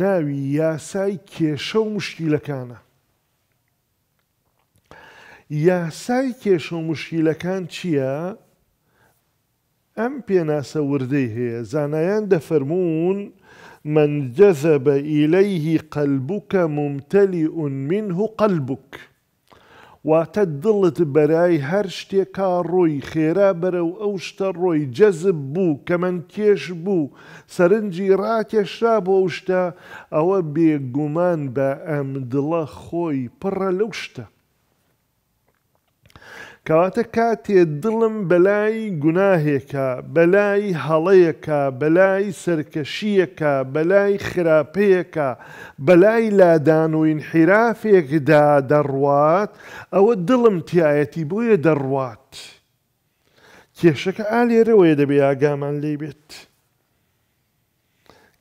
ناوی یاسای کێشە و مشکیلەکانە یاسای کێشە و مشکیلەکان چییە؟ ئەم پێناسە وردەی هەیە زانایان من جذب إليه قلبك ممتلئ منه قلبك واتە دڵت بەرای هەر شتێکا ڕۆی خێرا بەرە و ئەو شتە ڕۆی جەزب بوو کە من کێش بوو سەرنجی ڕاکێشا بۆ شتە ئەوە بێگومان بە ئەم دڵە خۆی پڕە لەو شتە کەواتە کاتێ دڵم بەلای گوناهێکە بەلای هەڵەیەکە بەلای سەرکەشیەکە بەلای خراپەیەکە بەلای لادان و ئینحیرافێکدا دەڕوات ئەوە دڵم تایەتی بۆیە دەڕوات کێشەکە ئالێرەوەی دەبێ ئاگامان لێ بێت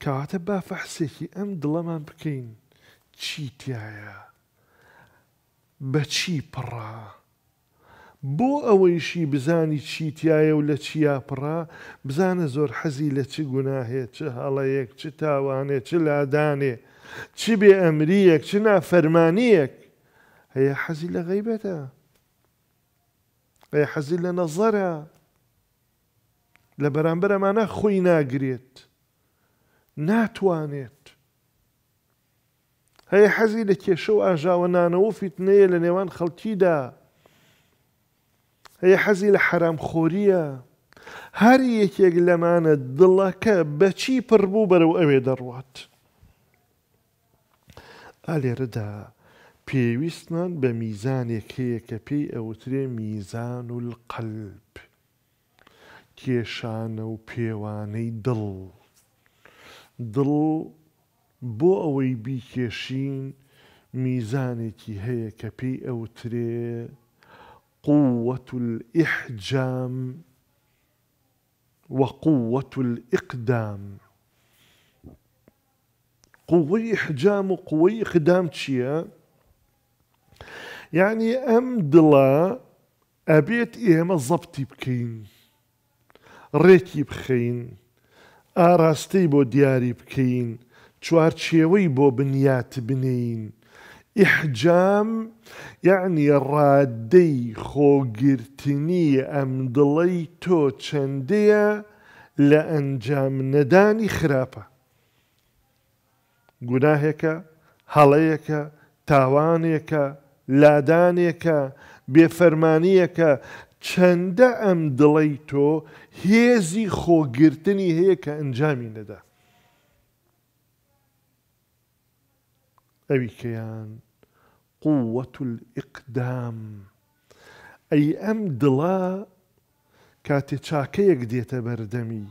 کەواتە با فەحسێکی ئەم دڵەمان بکەین چیتیایە بە چی پڕە بۆ ئەوەیشی بزانی چیتیایە و لە چیاپڕا بزانە زۆر حەزی لە چ گوناهێت چ هەڵەیەک چ تاوانێ چ لادانێ چ بێ ئەمریەک چ نافەرمانیەک هەیە حەزی لە غیبەتە هەیە حەزی لە نەزەرە لە بەرامبەر ئەمانە خۆی ناگرێت ناتوانێت هەیە حەزی لە کێشە و ئاژاوەنانەوە فیتنەیە لە نێوان خەڵکیدا هەیە حەزی لە حرام خۆریە هەر یەکێک لەمانە دڵەکە بەچی پڕبوو بەرەو ئەوێ دەڕوات ئالێرەدا پێویستمان بە میزانێک هەیە کە پێی ئەوترێ میزان و قەلب کێشانە و پێوانەی دڵ دڵ بۆ ئەوەی بیکێشین میزانێکی هەیە کە پێی ئەوترێ قوه الاحجام وقوه الاقدام قوي احجام وقوي اقدام تشيا يعني ام دلا ابيت ايما زبطي بكين ريكي بخين بو دياري بكين تشوار تشيوي بو بنيات بنين ئیحجام یعنی ڕادەی خۆگرتنی ئەم دڵی تۆ چەندەیە لە ئەنجام نەدانی خراپە. گوناهێکە، هەڵەیەکە، تاوانێکە، لادانێکە، بێفەرمانیەکە چەندە ئەم دڵی تۆ هێزی خۆگرتنی هەیە کە ئەنجامی نەدا. ئەوی کەیان قووەت ئیقدام ئەی ئەم دڵە کاتێ چاکەیەک دێتە بەردەمی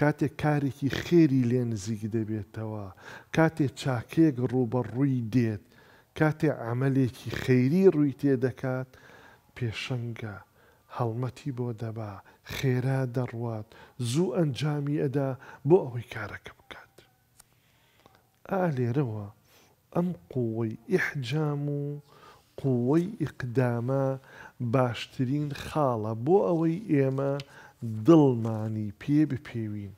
کاتێک کارێکی خێری لێ نزیک دەبێتەوە کاتێ چاکێک ڕوبەڕووی دێت کاتێ ئەعملێکی خەیری ڕووی تێدەکات پێشەنگە هەڵمەتی بۆ دەبا خێرا دەڕوات زوو ئەنجامی ئەدا بۆ ئەوەی کارەکە بکات ئا لێرەوە ئەم قوەی ئیحجام و قوەی ئیقدامە باشترین خاڵە بۆ ئەوەی ئێمە دڵمانی پێ بپێوین